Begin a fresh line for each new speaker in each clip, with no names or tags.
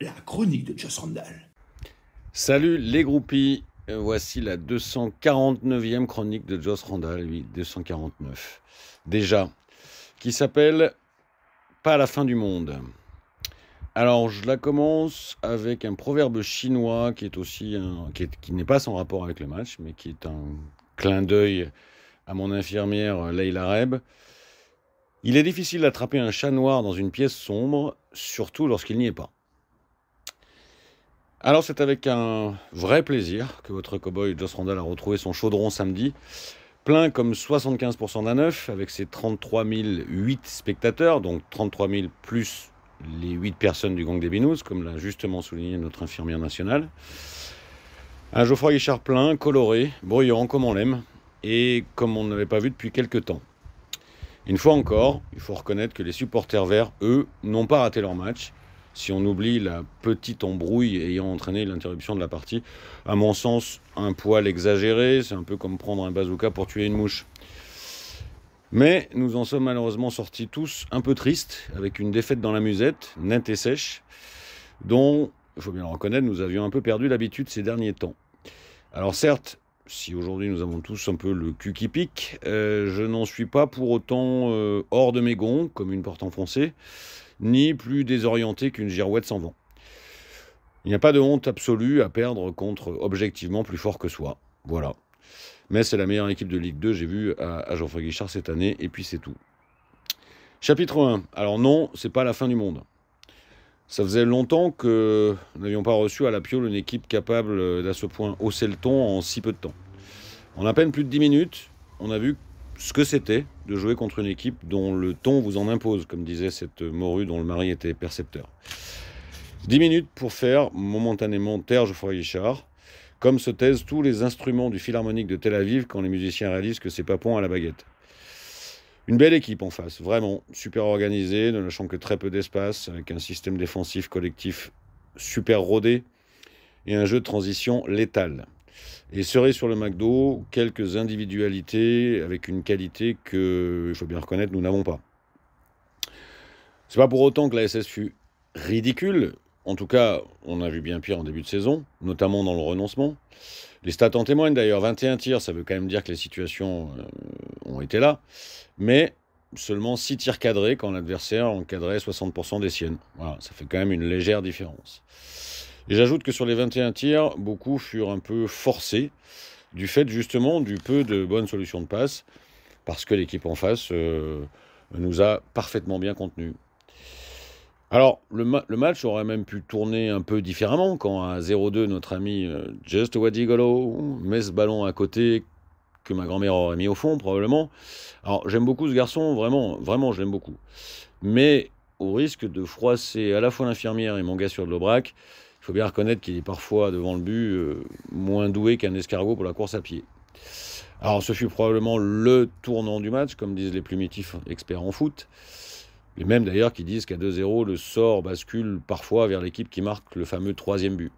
la chronique de Joss Randall. Salut les groupies, voici la 249e chronique de Joss Randall, lui, 249 déjà, qui s'appelle Pas la fin du monde. Alors, je la commence avec un proverbe chinois qui est aussi qui, qui n'est pas sans rapport avec le match, mais qui est un clin d'œil à mon infirmière Leila Reb. Il est difficile d'attraper un chat noir dans une pièce sombre, surtout lorsqu'il n'y est pas. Alors c'est avec un vrai plaisir que votre cow-boy Joss Randall a retrouvé son chaudron samedi, plein comme 75% d'un neuf, avec ses 33 008 spectateurs, donc 33 000 plus les 8 personnes du gang des Binous, comme l'a justement souligné notre infirmière nationale. Un Geoffroy Guichard plein, coloré, bruyant comme on l'aime, et comme on n'avait pas vu depuis quelques temps. Une fois encore, il faut reconnaître que les supporters verts, eux, n'ont pas raté leur match si on oublie la petite embrouille ayant entraîné l'interruption de la partie. À mon sens, un poil exagéré, c'est un peu comme prendre un bazooka pour tuer une mouche. Mais nous en sommes malheureusement sortis tous un peu tristes, avec une défaite dans la musette, nette et sèche, dont, il faut bien le reconnaître, nous avions un peu perdu l'habitude ces derniers temps. Alors certes, si aujourd'hui nous avons tous un peu le cul qui pique, euh, je n'en suis pas pour autant euh, hors de mes gonds, comme une porte enfoncée, ni plus désorienté qu'une girouette sans vent. Il n'y a pas de honte absolue à perdre contre objectivement plus fort que soi. Voilà. Mais c'est la meilleure équipe de Ligue 2, j'ai vu à, Jean-François Guichard cette année, et puis c'est tout. Chapitre 1. Alors non, c'est pas la fin du monde. Ça faisait longtemps que nous n'avions pas reçu à la Piole une équipe capable euh, d'à ce point hausser le ton en si peu de temps. En à peine plus de 10 minutes, on a vu ce que c'était de jouer contre une équipe dont le ton vous en impose, comme disait cette morue dont le mari était percepteur. 10 minutes pour faire momentanément taire Geoffroy Guichard, comme se taisent tous les instruments du Philharmonique de Tel Aviv quand les musiciens réalisent que c'est Papon à la baguette. Une belle équipe en face, vraiment, super organisée, ne lâchant que très peu d'espace, avec un système défensif collectif super rodé et un jeu de transition létal. Et serait sur le McDo quelques individualités avec une qualité que, il faut bien reconnaître, nous n'avons pas. C'est pas pour autant que la SS fut ridicule. En tout cas, on a vu bien pire en début de saison, notamment dans le renoncement. Les stats en témoignent d'ailleurs, 21 tirs, ça veut quand même dire que les situations euh, ont été là. Mais seulement 6 tirs cadrés quand l'adversaire encadrait 60% des siennes. Voilà, ça fait quand même une légère différence. Et j'ajoute que sur les 21 tirs, beaucoup furent un peu forcés du fait justement du peu de bonnes solutions de passe, parce que l'équipe en face euh, nous a parfaitement bien contenus. Alors, le, match aurait même pu tourner un peu différemment quand à 0-2, notre ami euh, Just Wadigolo met ce ballon à côté que ma grand-mère aurait mis au fond, probablement. Alors, j'aime beaucoup ce garçon, vraiment, vraiment, je l'aime beaucoup. Mais au risque de froisser à la fois l'infirmière et mon gars sur de l'Aubrac, faut bien reconnaître qu'il est parfois devant le but euh, moins doué qu'un escargot pour la course à pied. Alors ce fut probablement le tournant du match, comme disent les primitifs experts en foot. Les mêmes d'ailleurs qui disent qu'à 2-0, le sort bascule parfois vers l'équipe qui marque le fameux troisième but.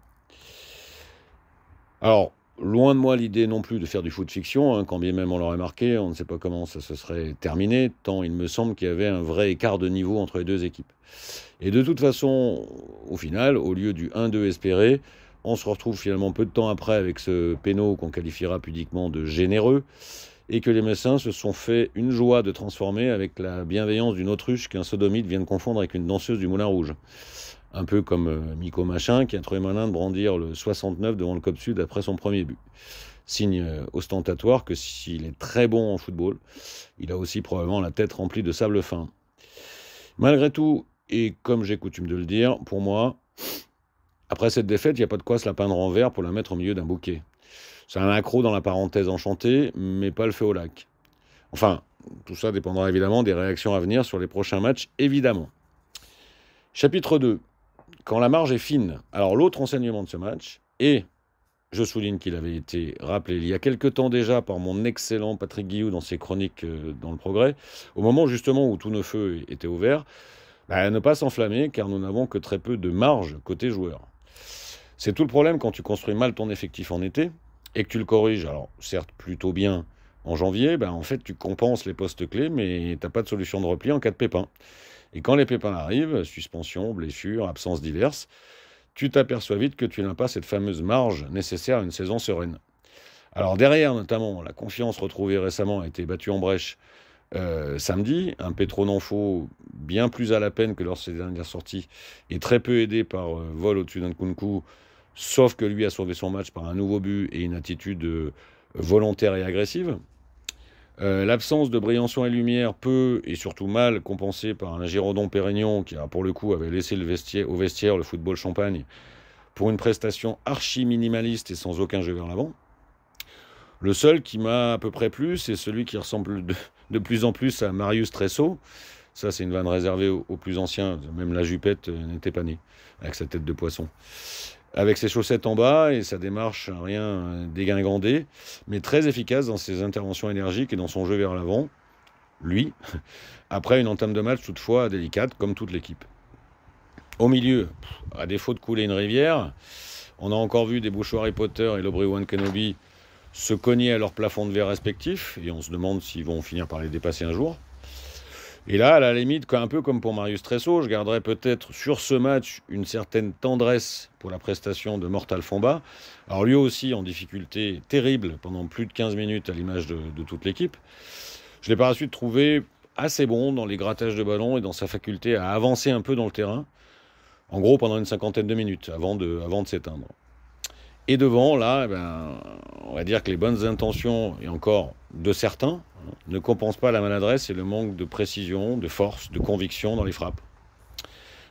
Alors, Loin de moi l'idée non plus de faire du foot fiction, hein, quand bien même on l'aurait marqué, on ne sait pas comment ça se serait terminé, tant il me semble qu'il y avait un vrai écart de niveau entre les deux équipes. Et de toute façon, au final, au lieu du 1-2 espéré, on se retrouve finalement peu de temps après avec ce péno qu'on qualifiera pudiquement de généreux, et que les Messins se sont fait une joie de transformer avec la bienveillance d'une autruche qu'un sodomite vient de confondre avec une danseuse du Moulin Rouge un peu comme euh, Miko Machin qui a trouvé malin de brandir le 69 devant le Cop Sud après son premier but. Signe euh, ostentatoire que s'il est très bon en football, il a aussi probablement la tête remplie de sable fin. Malgré tout, et comme j'ai coutume de le dire, pour moi, après cette défaite, il n'y a pas de quoi se la peindre en vert pour la mettre au milieu d'un bouquet. C'est un accro dans la parenthèse enchantée, mais pas le feu au lac. Enfin, tout ça dépendra évidemment des réactions à venir sur les prochains matchs, évidemment. Chapitre 2 quand la marge est fine. Alors l'autre enseignement de ce match, et je souligne qu'il avait été rappelé il y a quelque temps déjà par mon excellent Patrick Guillou dans ses chroniques euh, dans le progrès, au moment justement où tous nos feux étaient ouverts, bah, ne pas s'enflammer car nous n'avons que très peu de marge côté joueur. C'est tout le problème quand tu construis mal ton effectif en été et que tu le corriges, alors certes plutôt bien en janvier, ben en fait tu compenses les postes clés mais tu n'as pas de solution de repli en cas de pépin. Et quand les pépins arrivent, suspension, blessure, absence diverses, tu t'aperçois vite que tu n'as pas cette fameuse marge nécessaire à une saison sereine. Alors derrière, notamment, la confiance retrouvée récemment a été battue en brèche euh, samedi. Un faux bien plus à la peine que lors de ses dernières sorties et très peu aidé par euh, vol au-dessus d'un Kunku, sauf que lui a sauvé son match par un nouveau but et une attitude euh, volontaire et agressive. Euh, l'absence de Briançon et Lumière peut et surtout mal compensée par un Girondon Pérignon qui a pour le coup avait laissé le au vestiaire le football champagne pour une prestation archi minimaliste et sans aucun jeu vers l'avant. Le seul qui m'a à peu près plu, c'est celui qui ressemble de, plus en plus à Marius Tressot. Ça, c'est une vanne réservée aux, aux, plus anciens. Même la jupette euh, n'était pas née avec sa tête de poisson avec ses chaussettes en bas et sa démarche euh, rien euh, dégingandée, mais très efficace dans ses interventions énergiques et dans son jeu vers l'avant, lui, après une entame de match toutefois délicate, comme toute l'équipe. Au milieu, à défaut de couler une rivière, on a encore vu des bouchons et Potter et l'Obriwan One Kenobi se cogner à leur plafond de verre respectif, et on se demande s'ils vont finir par les dépasser un jour. Et là, à la limite, un peu comme pour Marius Tressot, je garderai peut-être sur ce match une certaine tendresse pour la prestation de Mortal Fomba. Alors lui aussi en difficulté terrible pendant plus de 15 minutes à l'image de, toute l'équipe. Je l'ai par la suite trouvé assez bon dans les grattages de ballon et dans sa faculté à avancer un peu dans le terrain, en gros pendant une cinquantaine de minutes avant de, avant de s'éteindre. Et devant, là, eh ben, on va dire que les bonnes intentions, et encore de certains, ne compense pas la maladresse et le manque de précision, de force, de conviction dans les frappes.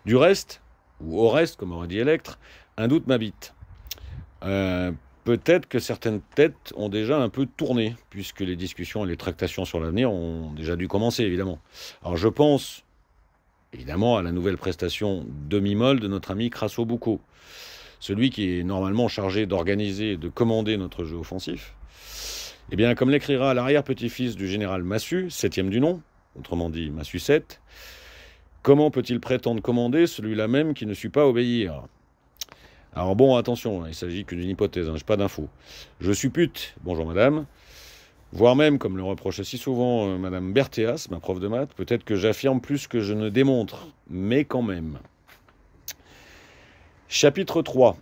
Du reste, ou au reste, comme aurait dit Electre, un doute m'habite. Euh, peut-être que certaines têtes ont déjà un peu tourné, puisque les discussions et les tractations sur l'avenir ont déjà dû commencer, évidemment. Alors je pense, évidemment, à la nouvelle prestation demi-molle de notre ami Crasso celui qui est normalement chargé d'organiser et de commander notre jeu offensif. Eh bien, comme l'écrira l'arrière-petit-fils du général Massu, septième du nom, autrement dit Massu 7, comment peut-il prétendre commander celui-là même qui ne suit pas obéir Alors bon, attention, hein, il s'agit que d'une hypothèse, hein, je n'ai pas d'infos. Je suis pute, bonjour madame, voire même, comme le reprochait si souvent euh, madame Berthéas, ma prof de maths, peut-être que j'affirme plus que je ne démontre, mais quand même. Chapitre 3.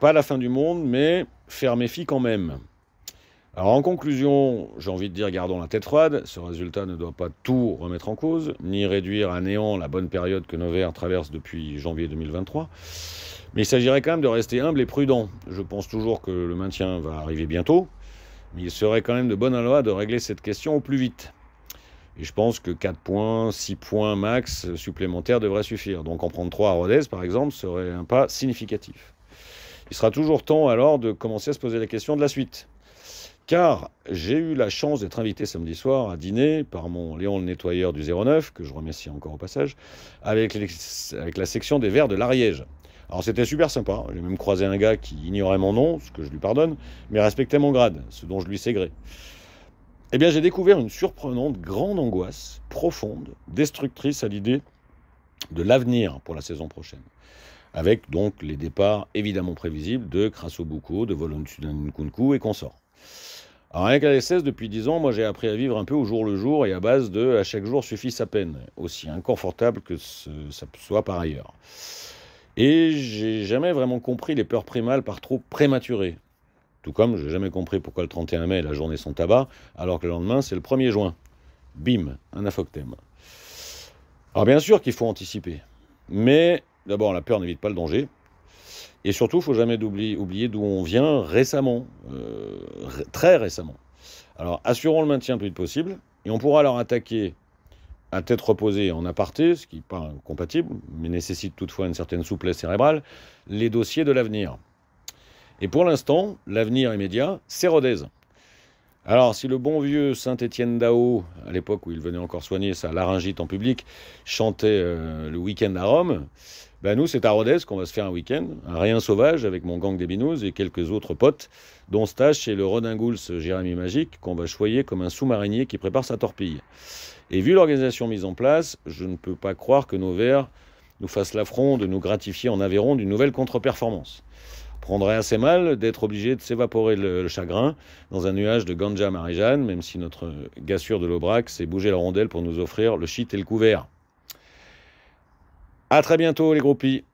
Pas la fin du monde, mais faire mes quand même. Alors en conclusion, j'ai envie de dire gardons la tête froide, ce résultat ne doit pas tout remettre en cause, ni réduire à néant la bonne période que nos verts traversent depuis janvier 2023, mais il s'agirait quand même de rester humble et prudent. Je pense toujours que le maintien va arriver bientôt, mais il serait quand même de bonne loi de régler cette question au plus vite. Et je pense que 4 points, 6 points max supplémentaires devraient suffire. Donc en prendre 3 à Rodez, par exemple, serait un pas significatif. Il sera toujours temps alors de commencer à se poser la question de la suite car j'ai eu la chance d'être invité samedi soir à dîner par mon Léon le nettoyeur du 09, que je remercie encore au passage, avec, avec la section des verres de l'Ariège. Alors c'était super sympa, j'ai même croisé un gars qui ignorait mon nom, ce que je lui pardonne, mais respectait mon grade, ce dont je lui sais gré. Eh bien j'ai découvert une surprenante grande angoisse, profonde, destructrice à l'idée de l'avenir pour la saison prochaine avec donc les départs évidemment prévisibles de Crassobucco, de Volontudan Nkunku et consorts. Alors avec la SS, depuis 10 ans, moi j'ai appris à vivre un peu au jour le jour et à base de à chaque jour suffit sa peine, aussi inconfortable que ce, ça soit par ailleurs. Et j'ai jamais vraiment compris les peurs primales par trop prématurées. Tout comme j'ai jamais compris pourquoi le 31 mai et la journée sont tabac, alors que le lendemain c'est le 1er juin. Bim, un aphoctème. Alors bien sûr qu'il faut anticiper, mais d'abord la peur n'évite pas le danger, et surtout, il faut jamais oublier, d'où on vient récemment, euh, très récemment. Alors, assurons le maintien le plus vite possible, et on pourra alors attaquer à tête reposée en aparté, ce qui n'est pas incompatible, mais nécessite toutefois une certaine souplesse cérébrale, les dossiers de l'avenir. Et pour l'instant, l'avenir immédiat, c'est Rodez. Alors, si le bon vieux Saint-Étienne Dao, à l'époque où il venait encore soigner sa laryngite en public, chantait euh, le week-end à Rome, ben nous, c'est à Rodez qu'on va se faire un week-end, un rien sauvage avec mon gang des binous et quelques autres potes, dont Stache et le Rodingouls Jérémy Magique, qu'on va choyer comme un sous-marinier qui prépare sa torpille. Et vu l'organisation mise en place, je ne peux pas croire que nos verts nous fassent l'affront de nous gratifier en Aveyron d'une nouvelle contre-performance prendrait assez mal d'être obligé de s'évaporer le, chagrin dans un nuage de ganja marijane, même si notre gassure de l'Aubrac s'est bougé la rondelle pour nous offrir le shit et le couvert. A très bientôt les groupies